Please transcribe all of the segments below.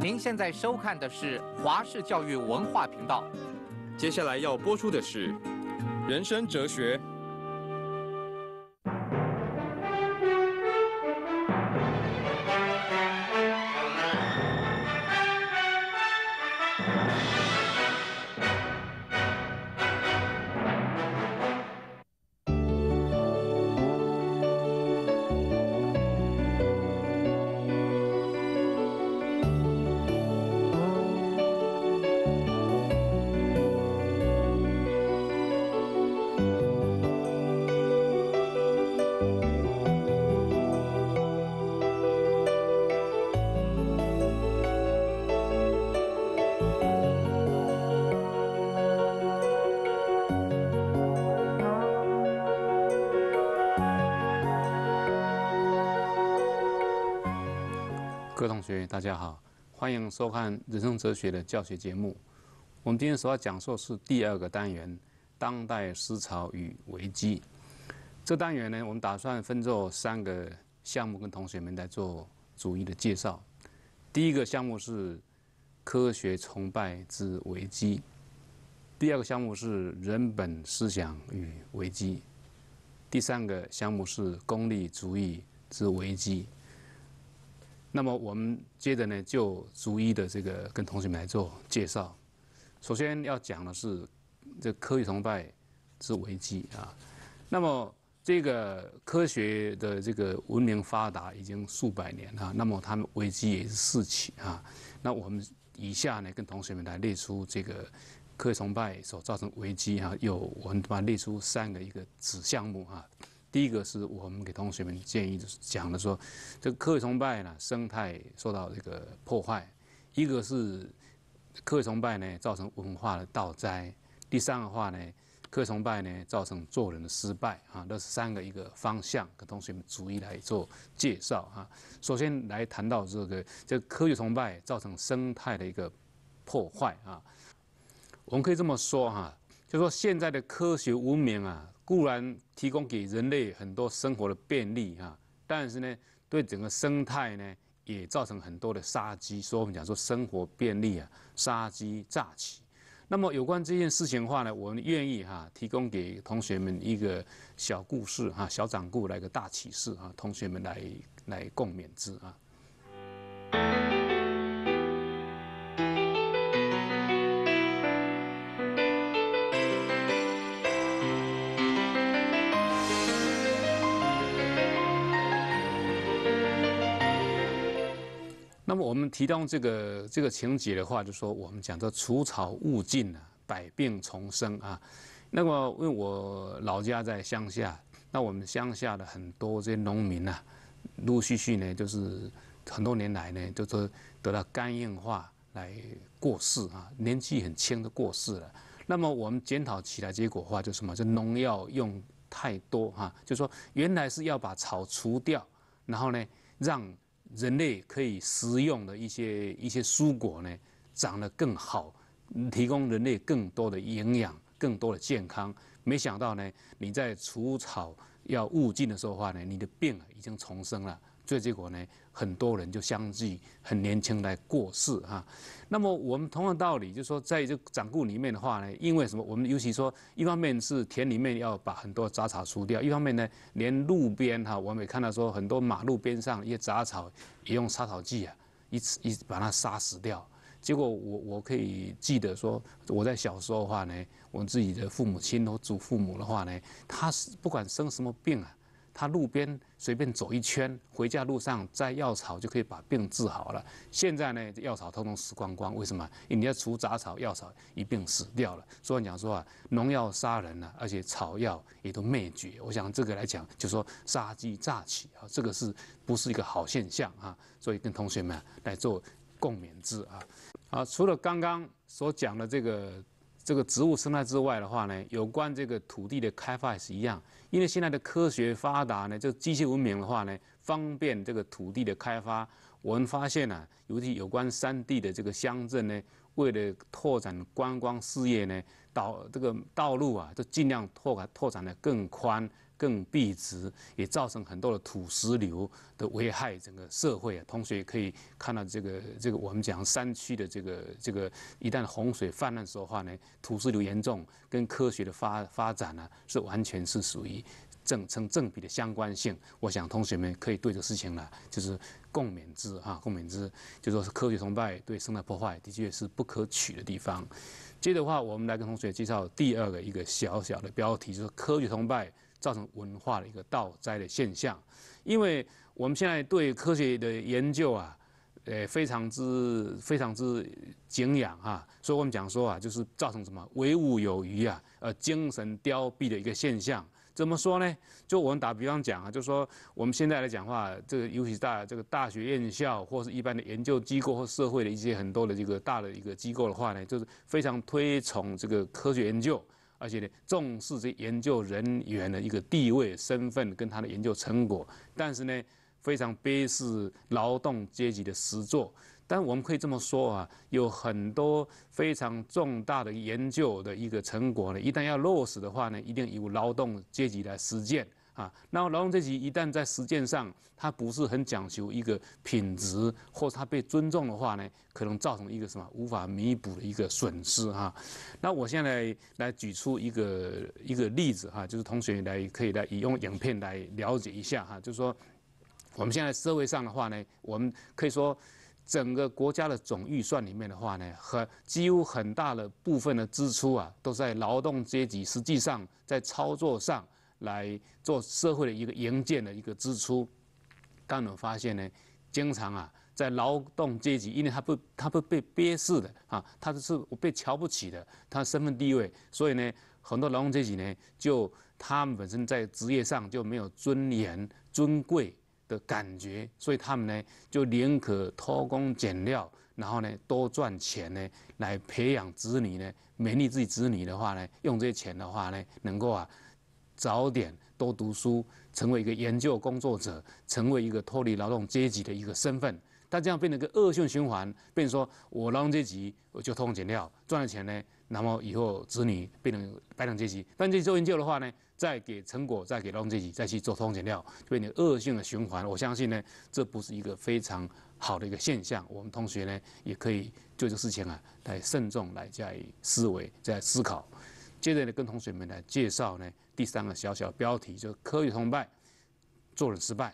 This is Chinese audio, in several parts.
您现在收看的是华氏教育文化频道，接下来要播出的是人生哲学。各位同学，大家好，欢迎收看人生哲学的教学节目。我们今天所要讲授是第二个单元——当代思潮与危机。这单元呢，我们打算分做三个项目跟同学们来做逐一的介绍。第一个项目是科学崇拜之危机；第二个项目是人本思想与危机；第三个项目是功利主义之危机。那么我们接着呢，就逐一的这个跟同学们来做介绍。首先要讲的是，这科学崇拜是危机啊。那么这个科学的这个文明发达已经数百年哈，那么他们危机也是四起啊。那我们以下呢，跟同学们来列出这个科学崇拜所造成危机啊，有我们把列出三个一个子项目啊。第一个是我们给同学们建议是讲的说，这个科学崇拜呢，生态受到这个破坏；一个是科学崇拜呢，造成文化的倒栽；第三个话呢，科学崇拜呢，造成做人的失败啊，这是三个一个方向，给同学们逐一来做介绍啊。首先来谈到这个，这科学崇拜造成生态的一个破坏啊，我们可以这么说哈。就说现在的科学文明啊，固然提供给人类很多生活的便利啊，但是呢，对整个生态呢，也造成很多的杀机。所以我们讲说生活便利啊，杀机乍起。那么有关这件事情的话呢，我们愿意哈，提供给同学们一个小故事哈，小掌故来个大启示啊，同学们来来共勉之啊。我们提到这个这个情节的话，就说我们讲的除草勿尽啊，百病丛生啊。那么，因为我老家在乡下，那我们乡下的很多这些农民啊，陆陆续续呢，就是很多年来呢，就说得了肝硬化来过世啊，年纪很轻就过世了。那么我们检讨起来，结果话就什么，就农药用太多啊，就说原来是要把草除掉，然后呢让。人类可以食用的一些一些蔬果呢，长得更好，提供人类更多的营养、更多的健康。没想到呢，你在除草要务尽的时候话呢，你的病已经重生了。所以结果呢，很多人就相继很年轻来过世哈。那么我们同样道理，就说在这掌故里面的话呢，因为什么？我们尤其说，一方面是田里面要把很多杂草除掉，一方面呢，连路边哈，我们也看到说很多马路边上一些杂草也用杀草剂啊，一次一把它杀死掉。结果我我可以记得说，我在小时候的话呢，我自己的父母亲和祖父母的话呢，他是不管生什么病啊。他路边随便走一圈，回家路上摘药草就可以把病治好了。现在呢，药草通通死光光，为什么？因为要除杂草，药草一并死掉了。所以讲说啊，农药杀人了，而且草药也都灭绝。我想这个来讲，就说杀鸡炸起啊，这个是不是一个好现象啊？所以跟同学们来做共勉之啊。啊，除了刚刚所讲的这个这个植物生态之外的话呢，有关这个土地的开发也是一样。因为现在的科学发达呢，就机械文明的话呢，方便这个土地的开发。我们发现呢，尤其有关山地的这个乡镇呢，为了拓展观光事业呢，道这个道路啊，就尽量拓拓展的更宽。更壁直，也造成很多的土石流的危害，整个社会啊。同学也可以看到这个这个，我们讲山区的这个这个，一旦洪水泛滥时候的话呢，土石流严重，跟科学的发发展呢，是完全是属于正成正比的相关性。我想同学们可以对这个事情呢，就是共勉之啊，共勉之，就说是科学崇拜对生态破坏的确是不可取的地方。接着的话，我们来跟同学介绍第二个一个小小的标题，就是科学崇拜。造成文化的一个倒栽的现象，因为我们现在对科学的研究啊，呃，非常之非常之敬仰哈，所以我们讲说啊，就是造成什么唯物有余啊，呃，精神凋敝的一个现象。怎么说呢？就我们打比方讲啊，就说我们现在来讲话，这个尤其大这个大学院校或是一般的研究机构或社会的一些很多的这个大的一个机构的话呢，就是非常推崇这个科学研究。而且呢，重视这研究人员的一个地位、身份跟他的研究成果，但是呢，非常鄙视劳动阶级的实作。但我们可以这么说啊，有很多非常重大的研究的一个成果呢，一旦要落实的话呢，一定由劳动阶级来实践。啊，那劳动阶级一旦在实践上，他不是很讲求一个品质，或他被尊重的话呢，可能造成一个什么无法弥补的一个损失哈。那我现在来举出一个一个例子哈，就是同学来可以来以用影片来了解一下哈，就是说我们现在社会上的话呢，我们可以说整个国家的总预算里面的话呢，和几乎很大的部分的支出啊，都在劳动阶级实际上在操作上。来做社会的一个营建的一个支出，但我发现呢，经常啊，在劳动阶级，因为他不他不被憋死的啊，他是被瞧不起的，他身份地位，所以呢，很多劳动阶级呢，就他们本身在职业上就没有尊严尊贵的感觉，所以他们呢，就宁可偷工减料，然后呢，多赚钱呢，来培养子女呢，勉励自己子女的话呢，用这些钱的话呢，能够啊。早点多读书，成为一个研究工作者，成为一个脱离劳动阶级的一个身份。但这样变成一个恶性循环，变成说我劳动阶级我就偷工减料，赚了钱呢，那么以后子女变成白领阶级。但级做研究的话呢，再给成果，再给劳动阶级，再去做偷工减料，变成恶性的循环。我相信呢，这不是一个非常好的一个现象。我们同学呢，也可以就这个事情啊，来慎重来加以思维，再思考。接着呢，跟同学们来介绍呢，第三个小小标题，就是科学崇拜，做人失败。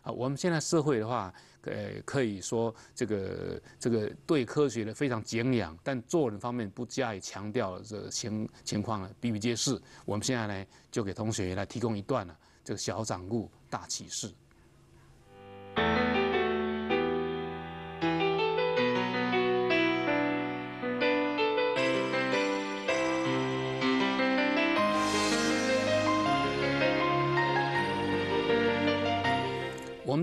啊，我们现在社会的话，呃，可以说这个这个对科学的非常敬仰，但做人方面不加以强调，这情情况呢比比皆是。我们现在呢，就给同学来提供一段呢，这个小掌故大启示。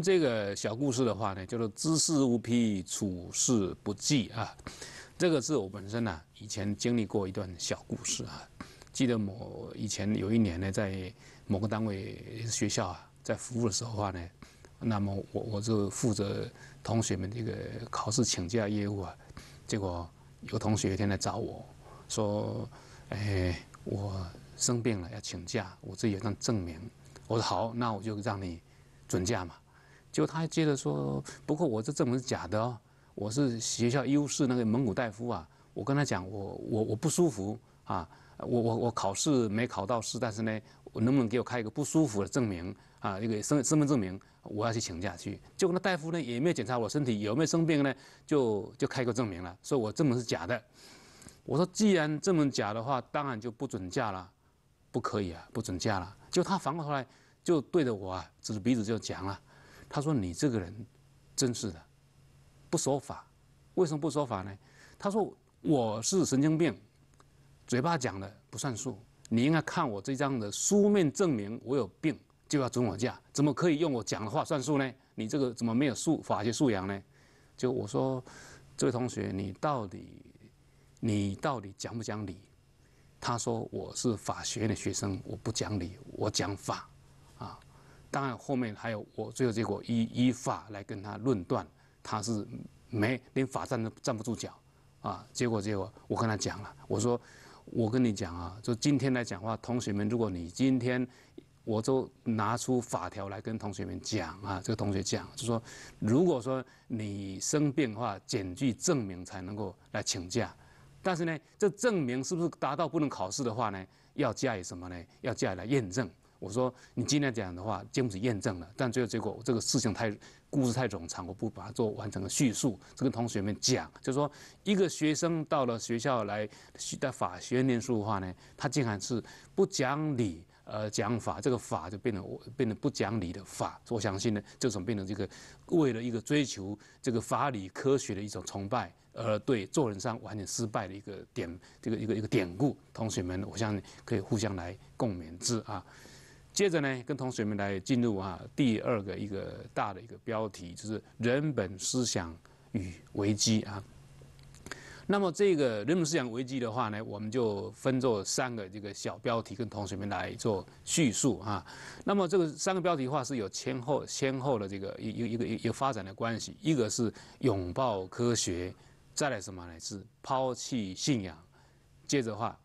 这个小故事的话呢，叫做“知事无批，处事不计啊。这个是我本身呢以前经历过一段小故事啊。记得某以前有一年呢，在某个单位学校啊，在服务的时候话呢，那么我我就负责同学们这个考试请假业务啊。结果有同学一天来找我说：“哎，我生病了，要请假，我这有张证明。”我说：“好，那我就让你准假嘛。”就他还接着说：“不过我这证明是假的哦，我是学校医务室那个蒙古大夫啊。我跟他讲，我我我不舒服啊，我我我考试没考到试，但是呢，我能不能给我开一个不舒服的证明啊？一个身身份证明，我要去请假去。结果那大夫呢，也没有检查我身体有没有生病呢，就就开个证明了。说我证明是假的。我说，既然证么假的话，当然就不准假了，不可以啊，不准假了。就他反过头来就对着我啊，指着鼻子就讲了。”他说：“你这个人真是的，不守法。为什么不守法呢？”他说：“我是神经病，嘴巴讲的不算数。你应该看我这张的书面证明，我有病就要准我假。怎么可以用我讲的话算数呢？你这个怎么没有素法学素养呢？”就我说：“这位同学，你到底你到底讲不讲理？”他说：“我是法学院的学生，我不讲理，我讲法。”当然，后面还有我，最后结果依依法来跟他论断，他是没连法站都站不住脚，啊，结果结果我跟他讲了，我说我跟你讲啊，就今天来讲话，同学们，如果你今天，我就拿出法条来跟同学们讲啊，这个同学讲，就说如果说你生病的话，检具证明才能够来请假，但是呢，这证明是不是达到不能考试的话呢，要加以什么呢？要加以来验证。我说你今天讲的话，经不起验证了。但最后结果，这个事情太故事太冗长，我不把它做完整的叙述。这跟同学们讲，就说一个学生到了学校来在法学念书的话呢，他竟然是不讲理呃讲法，这个法就变得我变得不讲理的法。我相信呢，这种变成这个为了一个追求这个法理科学的一种崇拜，而对做人上完全失败的一个典这个一个一个典故。同学们，我相信可以互相来共勉之啊。接着呢，跟同学们来进入啊第二个一个大的一个标题，就是人本思想与危机啊。那么这个人本思想危机的话呢，我们就分作三个这个小标题跟同学们来做叙述啊。那么这个三个标题的话是有前后先后的这个一一个有发展的关系，一个是拥抱科学，再来什么呢是抛弃信仰，接着话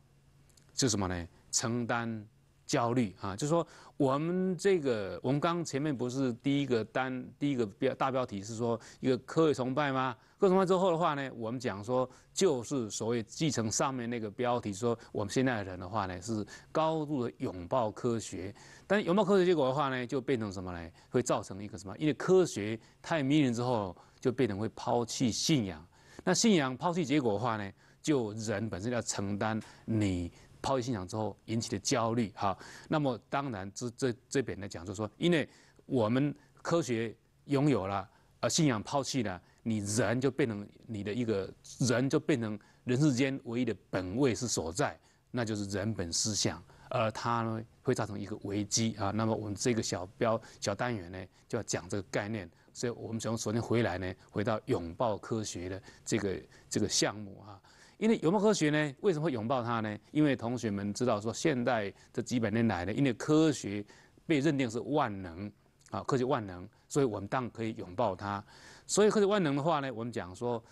就什么呢承担。焦虑啊，就是说我们这个，我们刚前面不是第一个单，第一个标大标题是说一个科学崇拜吗？科学崇拜之后的话呢，我们讲说就是所谓继承上面那个标题，说我们现在的人的话呢是高度的拥抱科学，但拥抱科学结果的话呢，就变成什么呢？会造成一个什么？因为科学太迷人之后，就变成会抛弃信仰。那信仰抛弃结果的话呢，就人本身要承担你。抛弃信仰之后引起的焦虑，哈，那么当然这这这边来讲，就是说，因为我们科学拥有了，呃，信仰抛弃了，你人就变成你的一个人就变成人世间唯一的本位是所在，那就是人本思想，而它呢会造成一个危机啊。那么我们这个小标小单元呢就要讲这个概念，所以我们从昨天回来呢，回到拥抱科学的这个这个项目啊。因为拥有科学呢？为什么会拥抱它呢？因为同学们知道说，现代这几百年来呢，因为科学被认定是万能啊，科学万能，所以我们当然可以拥抱它。所以科学万能的话呢，我们讲说，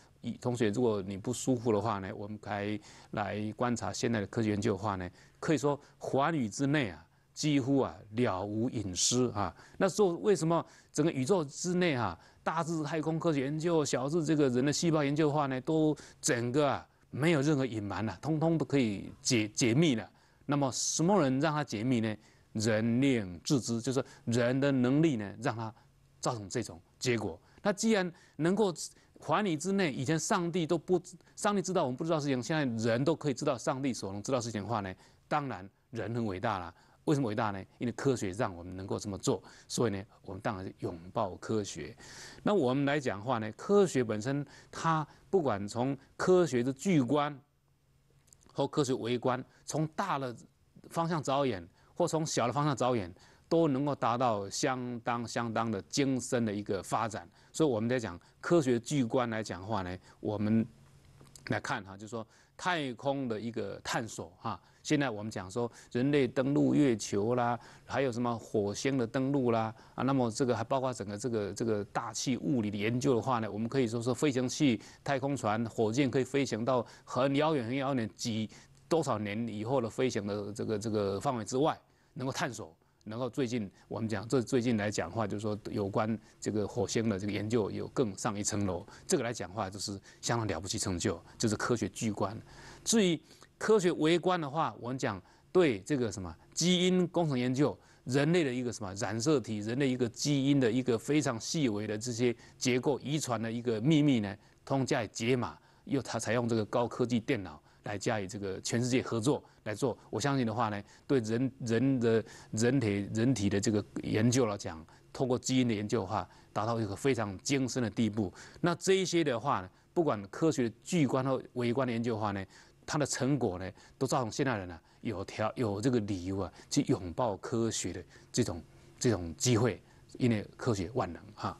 同学，如果你不舒服的话呢，我们以来观察现代的科学研究的话呢，可以说华语之内啊，几乎啊了无隐私啊。那候为什么整个宇宙之内啊，大至太空科学研究，小至这个人的细胞研究的话呢，都整个啊。没有任何隐瞒了，通通都可以解解密了。那么什么人让他解密呢？人令自知，就是人的能力呢，让他造成这种结果。那既然能够还你之内，以前上帝都不，上帝知道我们不知道事情，现在人都可以知道上帝所能知道事情的话呢？当然，人很伟大了。为什么伟大呢？因为科学让我们能够这么做，所以呢，我们当然是拥抱科学。那我们来讲话呢，科学本身，它不管从科学的巨观和科学微观，从大的方向着眼，或从小的方向着眼，都能够达到相当相当的精深的一个发展。所以我们在讲科学巨观来讲话呢，我们来看哈，就是说太空的一个探索哈。现在我们讲说人类登陆月球啦，还有什么火星的登陆啦啊，那么这个还包括整个这个这个大气物理的研究的话呢，我们可以说说飞行器、太空船、火箭可以飞行到很遥远很遥远几多少年以后的飞行的这个这个范围之外，能够探索。然后最近我们讲这最近来讲话，就是说有关这个火星的这个研究有更上一层楼，这个来讲话就是相当了不起成就，就是科学巨观。至于。科学微观的话，我们讲对这个什么基因工程研究，人类的一个什么染色体，人类一个基因的一个非常细微的这些结构遗传的一个秘密呢，通过解码，又它采用这个高科技电脑来加以这个全世界合作来做。我相信的话呢，对人人的人体人体的这个研究来讲，通过基因的研究的话，达到一个非常精深的地步。那这一些的话呢，不管科学的巨观和微观的研究的话呢。它的成果呢，都造成现代人呢有条有这个理由啊，去拥抱科学的这种这种机会，因为科学万能哈。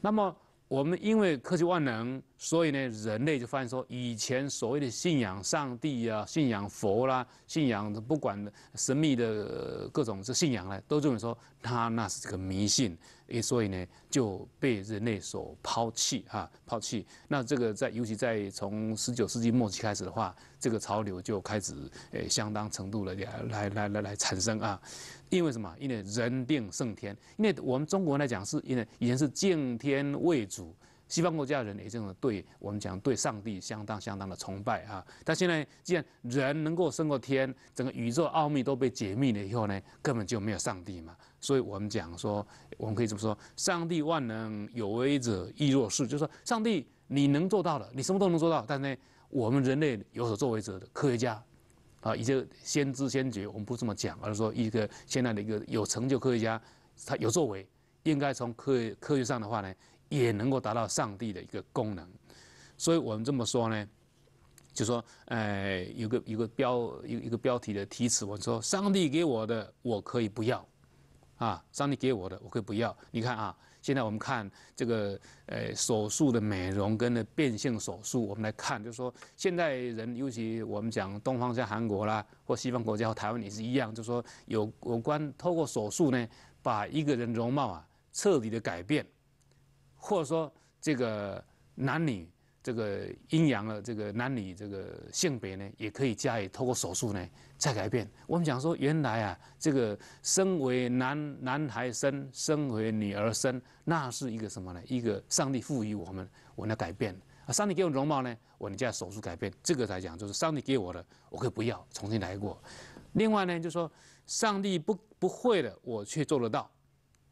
那么我们因为科学万能，所以呢，人类就发现说，以前所谓的信仰上帝啊、信仰佛啦、信仰不管神秘的各种这信仰呢，都认为说他那是这个迷信。诶，所以呢，就被人类所抛弃，哈，抛弃。那这个在，尤其在从十九世纪末期开始的话，这个潮流就开始，诶，相当程度的来来来来来产生啊。因为什么？因为人定胜天。因为我们中国人来讲，是因为以前是敬天畏祖。西方国家人也这种对我们讲对上帝相当相当的崇拜啊！但现在既然人能够升过天，整个宇宙奥秘都被解密了以后呢，根本就没有上帝嘛。所以我们讲说，我们可以这么说：上帝万能，有为者亦若是。就是说，上帝你能做到了，你什么都能做到。但是呢，我们人类有所作为者的科学家，啊，以及先知先觉，我们不这么讲，而是说一个现在的一个有成就科学家，他有作为，应该从科学科学上的话呢。也能够达到上帝的一个功能，所以我们这么说呢，就说，哎，有个有个标，一一个标题的题词，我说上帝给我的我可以不要，啊，上帝给我的我可以不要。你看啊，现在我们看这个，呃，手术的美容跟的变性手术，我们来看，就是说，现在人尤其我们讲东方像韩国啦，或西方国家和台湾也是一样，就是说有有关透过手术呢，把一个人容貌啊彻底的改变。或者说，这个男女、这个阴阳的这个男女、这个性别呢，也可以加以通过手术呢再改变。我们讲说，原来啊，这个生为男男孩生，生为女儿生，那是一个什么呢？一个上帝赋予我们，我要改变。啊，上帝给我容貌呢，我你叫手术改变，这个来讲就是上帝给我的，我可以不要，重新来过。另外呢，就说上帝不不会的，我却做得到。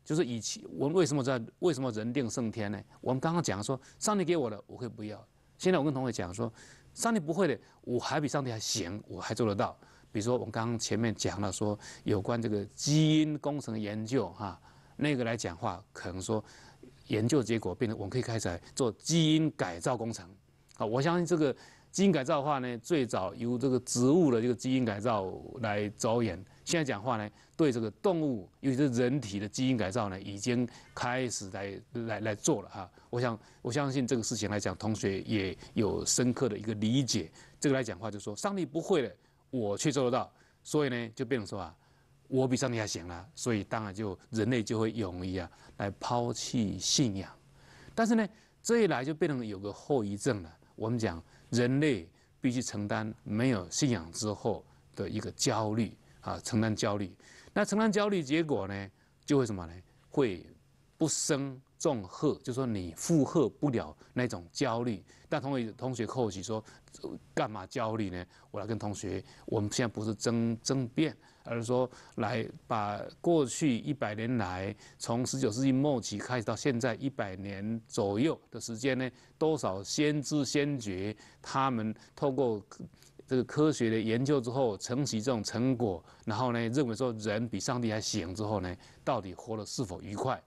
就是以前我们为什么在为什么人定胜天呢？我们刚刚讲说，上帝给我的，我可以不要。现在我跟同学讲说，上帝不会的，我还比上帝还行，我还做得到。比如说，我们刚刚前面讲了说，有关这个基因工程研究哈，那个来讲话，可能说研究结果变成我们可以开采做基因改造工程。啊，我相信这个基因改造的话呢，最早由这个植物的这个基因改造来着眼，现在讲话呢。对这个动物，尤其是人体的基因改造呢，已经开始在来来做了哈。我想，我相信这个事情来讲，同学也有深刻的一个理解。这个来讲话就说，上帝不会的，我却做得到，所以呢，就变成说啊，我比上帝还行了，所以当然就人类就会勇于啊来抛弃信仰。但是呢，这一来就变成有个后遗症了。我们讲，人类必须承担没有信仰之后的一个焦虑啊，承担焦虑。那承担焦虑结果呢，就会什么呢？会不生重荷，就说你负荷不了那种焦虑。那同位同学客气说，干嘛焦虑呢？我来跟同学，我们现在不是争争辩，而是说来把过去一百年来，从十九世纪末期开始到现在一百年左右的时间呢，多少先知先觉，他们透过。这个科学的研究之后，成袭这种成果，然后呢，认为说人比上帝还行之后呢，到底活得是否愉快？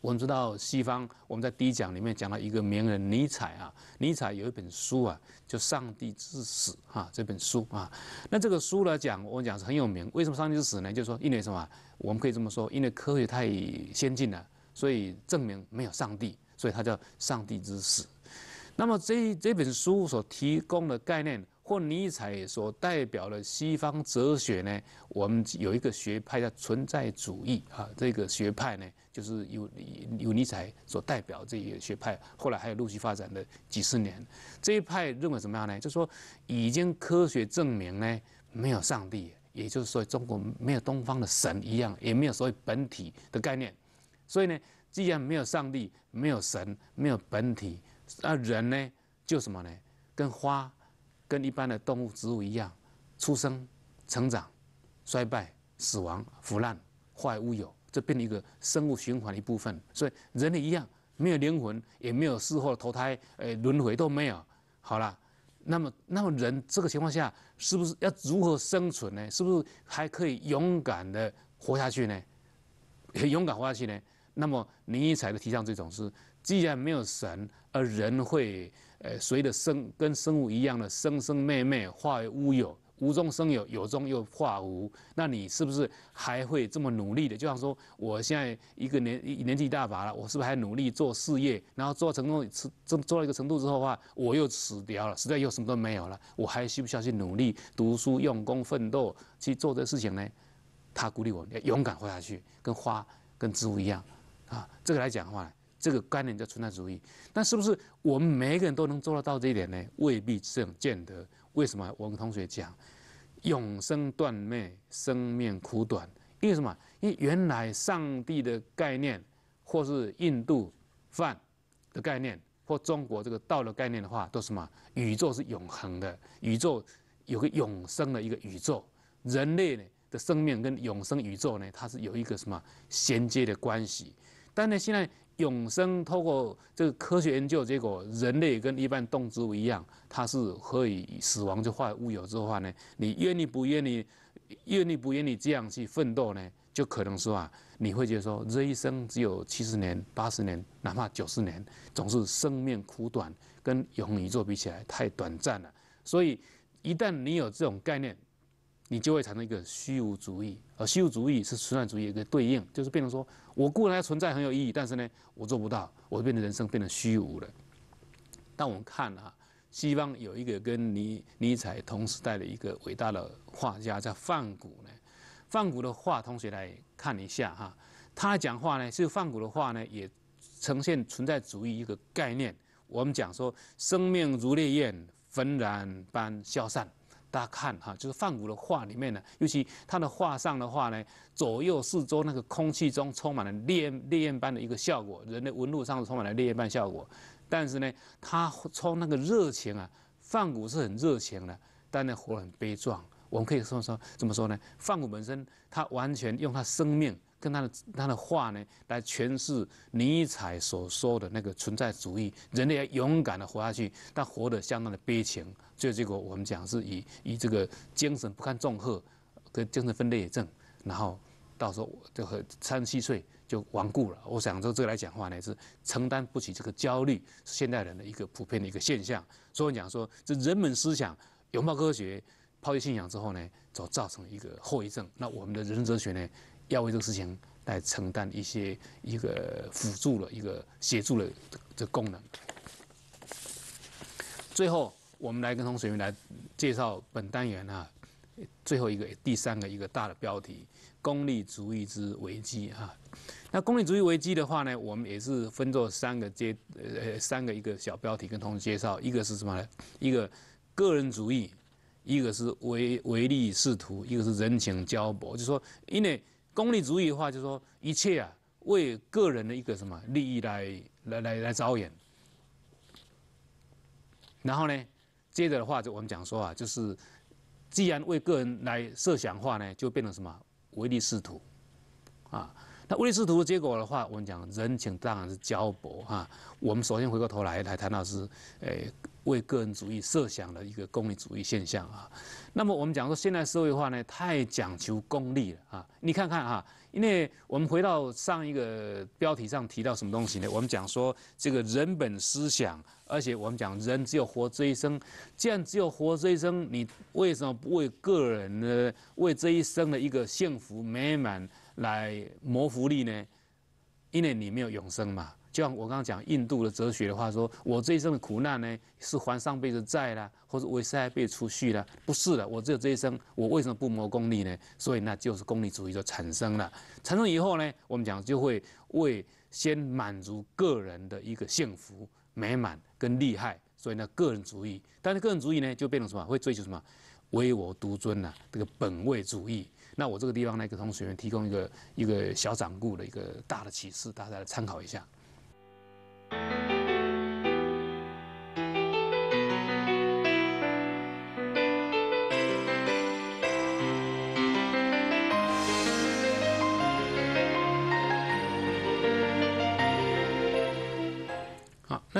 我们知道西方，我们在第一讲里面讲到一个名人尼采啊，尼采有一本书啊，叫《上帝之死》啊，这本书啊，那这个书来讲，我讲是很有名。为什么《上帝之死》呢？就是说因为什么？我们可以这么说，因为科学太先进了，所以证明没有上帝，所以他叫《上帝之死》。那么这这本书所提供的概念。或尼采所代表的西方哲学呢？我们有一个学派叫存在主义啊，这个学派呢，就是有有尼采所代表这一学派，后来还有陆续发展的几十年。这一派认为怎么样呢？就说已经科学证明呢，没有上帝，也就是说中国没有东方的神一样，也没有所谓本体的概念。所以呢，既然没有上帝，没有神，没有本体，那人呢，就什么呢？跟花。跟一般的动物、植物一样，出生、成长、衰败、死亡、腐烂、化为乌有，这变成一个生物循环的一部分。所以人也一样，没有灵魂，也没有事后投胎，呃，轮回都没有。好了，那么那么人这个情况下，是不是要如何生存呢？是不是还可以勇敢的活下去呢？勇敢活下去呢？那么林一才的提倡这种是，既然没有神，而人会。呃，随着生跟生物一样的生生灭灭，化为乌有，无中生有，有中又化无。那你是不是还会这么努力的？就像说，我现在一个年年纪大把了，我是不是还努力做事业？然后做成功，做做到一个程度之后的话，我又死掉了，实在又什么都没有了，我还需不需要去努力读书、用功、奋斗去做这事情呢？他鼓励我，要勇敢活下去，跟花、跟植物一样啊。这个来讲的话。这个观念叫存在主义，但是不是我们每一个人都能做得到这一点呢？未必这种见得。为什么我们同学讲“永生断灭，生命苦短”？因为什么？因为原来上帝的概念，或是印度范的概念，或中国这个道的概念的话，都什么？宇宙是永恒的，宇宙有个永生的一个宇宙，人类的生命跟永生宇宙呢，它是有一个什么衔接的关系？但呢，现在。永生透过这个科学研究结果，人类跟一般动植物一样，它是可以死亡就化为乌有。之后呢，你愿意不愿意，愿意不愿意这样去奋斗呢？就可能说啊，你会觉得说，这一生只有七十年、八十年，哪怕九十年，总是生命苦短，跟永宇宙比起来太短暂了。所以，一旦你有这种概念。你就会产生一个虚无主义，而虚无主义是存在主义一个对应，就是变成说，我固然存在很有意义，但是呢，我做不到，我变得人生变得虚无了。但我们看啊，西方有一个跟尼尼采同时代的一个伟大的画家叫范谷呢，范谷的画，同学来看一下哈，他讲话呢，是范谷的画呢，也呈现存在主义一个概念。我们讲说，生命如烈焰焚然般消散。大家看哈，就是范谷的画里面呢，尤其他的画上的话呢，左右四周那个空气中充满了烈焰烈焰般的一个效果，人的纹路上充满了烈焰般效果。但是呢，他充那个热情啊，范谷是很热情的，但那火很悲壮。我们可以说说怎么说呢？范谷本身他完全用他生命。跟他的他的话呢，来诠释尼采所说的那个存在主义，人类要勇敢的活下去，但活得相当的悲情。最后结果我们讲是以以这个精神不堪重荷，跟精神分裂症，然后到时候就和三十七岁就亡故了。我想说这个来讲话呢，是承担不起这个焦虑，现代人的一个普遍的一个现象。所以讲说，这人们思想拥抱科学，抛弃信仰之后呢，就造成一个后遗症。那我们的人生哲学呢？要为这个事情来承担一些一个辅助的一个协助的这功能。最后，我们来跟同学们来介绍本单元啊最后一个第三个一个大的标题：功利主义之危机啊。那功利主义危机的话呢，我们也是分做三个阶呃三个一个小标题跟同学介绍，一个是什么呢？一个个人主义，一个是唯唯利是图，一个是人情交薄。就说因为。功利主义的话，就是说一切啊为个人的一个什么利益来来来来招眼。然后呢，接着的话就我们讲说啊，就是既然为个人来设想化呢，就变成什么唯利是图啊。那唯利是图的结果的话，我们讲人情当然是交薄哈。我们首先回过头来来谈老师诶。为个人主义设想的一个功利主义现象啊，那么我们讲说现代社会化呢，太讲求功利了啊！你看看啊，因为我们回到上一个标题上提到什么东西呢？我们讲说这个人本思想，而且我们讲人只有活这一生，既然只有活这一生，你为什么不为个人的、为这一生的一个幸福美满来谋福利呢？因为你没有永生嘛。就像我刚刚讲印度的哲学的话，说我这一生的苦难呢，是还上辈子债啦，或者为下一辈储蓄啦，不是的，我只有这一生，我为什么不谋功利呢？所以那就是功利主义就产生了。产生以后呢，我们讲就会为先满足个人的一个幸福美满跟利害，所以呢个人主义。但是个人主义呢，就变成什么？会追求什么？唯我独尊呐，这个本位主义。那我这个地方呢，给同学们提供一个一个小掌故的一个大的启示，大家来参考一下。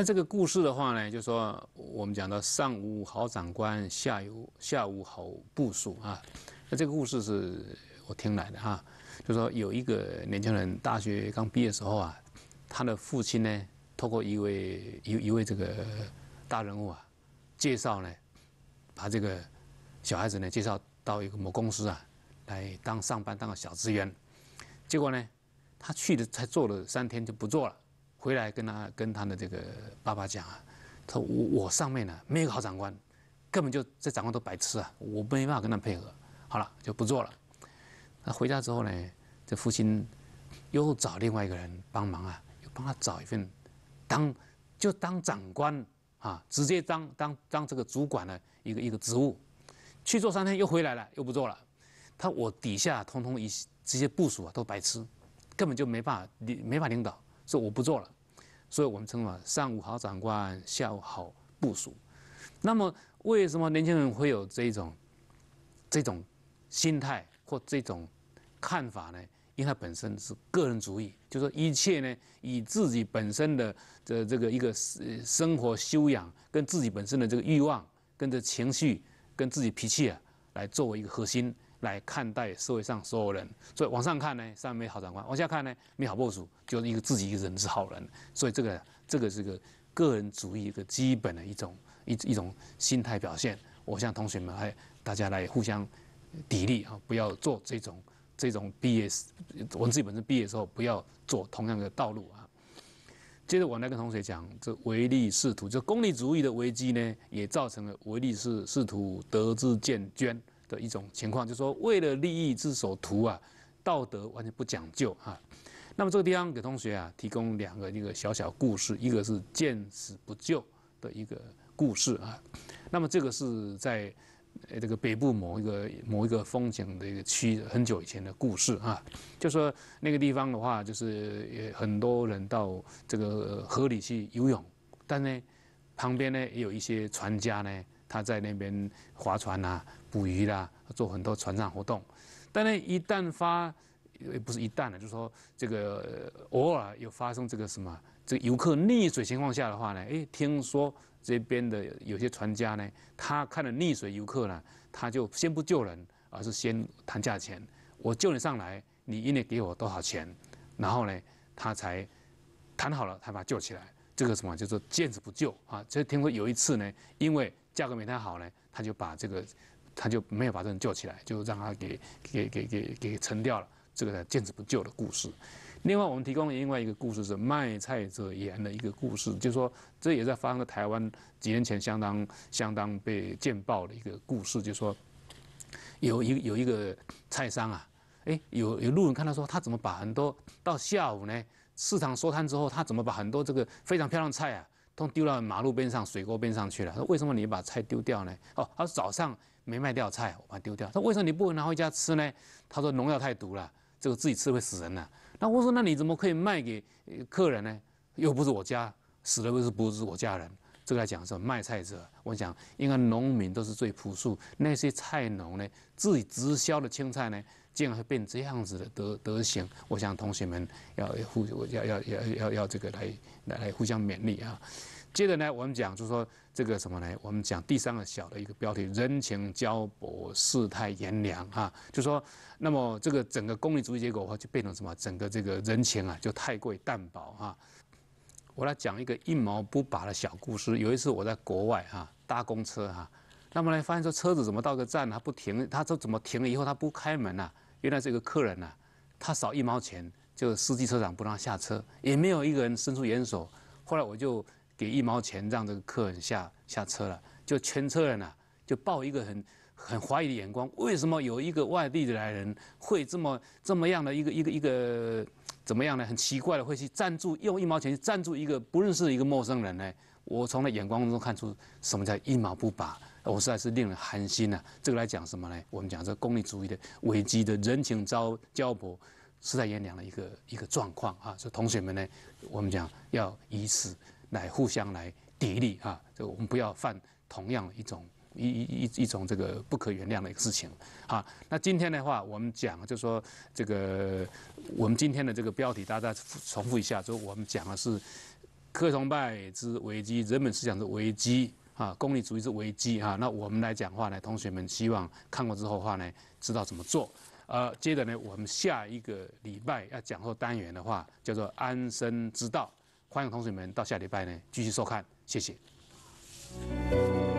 这个故事的话呢，就说我们讲到上无好长官，下有下无好部署啊。那这个故事是我听来的哈，就说有一个年轻人大学刚毕业的时候啊，他的父亲呢，透过一位一位这个大人物啊介绍呢，把这个小孩子呢介绍到一个某公司啊来当上班当个小职员，结果呢，他去了才做了三天就不做了。回来跟他跟他的这个爸爸讲啊，他我我上面呢没有个好长官，根本就这长官都白痴啊，我没办法跟他配合，好了就不做了。那回家之后呢，这父亲又找另外一个人帮忙啊，又帮他找一份当就当长官啊，直接当当当这个主管的一个一个职务，去做三天又回来了又不做了。他我底下通通一这些部署啊都白痴，根本就没办法领没法领导。说我不做了，所以我们称为上午好长官，下午好部署。那么为什么年轻人会有这种这种心态或这种看法呢？因为他本身是个人主义，就说一切呢以自己本身的这这个一个生活修养跟自己本身的这个欲望、跟着情绪、跟自己脾气啊来作为一个核心。来看待社会上所有人，所以往上看呢，上面好长官；往下看呢，没好部署，就是一个自己一个人是好人。所以这个这个是个个人主义一个基本的一种一一种心态表现。我向同学们还大家来互相砥砺啊，不要做这种这种毕业，我自己本身毕业之后不要做同样的道路啊。接着我来跟同学讲，这唯利是图，这功利主义的危机呢，也造成了唯利是是图德智渐捐。的一种情况，就说为了利益之所图啊，道德完全不讲究啊。那么这个地方给同学啊提供两个一个小小故事，一个是见死不救的一个故事啊。那么这个是在这个北部某一个某一个风景的一个区，很久以前的故事啊。就说那个地方的话，就是也很多人到这个河里去游泳，但呢，旁边呢也有一些船家呢。他在那边划船啦、捕鱼啦，做很多船上活动。但是，一旦发，也不是一旦了，就是说这个偶尔有发生这个什么，这个游客溺水情况下的话呢，哎，听说这边的有些船家呢，他看了溺水游客呢，他就先不救人，而是先谈价钱。我救你上来，你应该给我多少钱？然后呢，他才谈好了才把他救起来。这个什么叫做见死不救啊？这听说有一次呢，因为价格没太好呢，他就把这个，他就没有把人救起来，就让他给给给给给沉掉了，这个见死不救的故事。另外，我们提供另外一个故事是卖菜者言的一个故事，就是说这也在发生在台湾几年前相当相当被见报的一个故事，就是说有一有一个菜商啊，哎，有有路人看到说他怎么把很多到下午呢市场收摊之后，他怎么把很多这个非常漂亮的菜啊。都丢到马路边上、水沟边上去了。说为什么你把菜丢掉呢？哦，他说早上没卖掉菜，我把它丢掉。说为什么你不拿回家吃呢？他说农药太毒了，这个自己吃会死人的。那我说那你怎么可以卖给客人呢？又不是我家，死的不是不是我家人。这个讲是卖菜者。我想应该农民都是最朴素。那些菜农呢，自己直销的青菜呢，竟然会变这样子的德德行。我想同学们要要要要要要这个来。来来互相勉励啊！接着呢，我们讲就是说这个什么呢？我们讲第三个小的一个标题：人情交薄，世态炎凉啊！就说那么这个整个功利主义结果的话，就变成什么？整个这个人情啊，就太贵淡薄啊！我来讲一个一毛不拔的小故事。有一次我在国外啊，搭公车啊，那么呢，发现说车子怎么到个站它不停，它说怎么停了以后它不开门啊？原来这个客人呢，他少一毛钱。就司机车长不让下车，也没有一个人伸出援手。后来我就给一毛钱，让这个客人下下车了。就全车人啊，就抱一个很很怀疑的眼光：为什么有一个外地的来人会这么这么样的一个一个一个怎么样呢？很奇怪的，会去赞助用一毛钱赞助一个不认识的一个陌生人呢？我从他眼光中看出什么叫一毛不拔，我实在是令人寒心呐。这个来讲什么呢？我们讲这功利主义的危机的人情交交薄。世态炎凉的一个一个状况啊，所以同学们呢，我们讲要以此来互相来砥砺啊，就我们不要犯同样一种一一一一种这个不可原谅的一个事情啊。那今天的话，我们讲就说这个我们今天的这个标题，大家重复一下，就我们讲的是科崇拜之危机、人本思想之危机啊、功利主义之危机啊。那我们来讲话呢，同学们希望看过之后的话呢，知道怎么做。呃，接着呢，我们下一个礼拜要讲授单元的话，叫做安身之道，欢迎同学们到下礼拜呢继续收看，谢谢。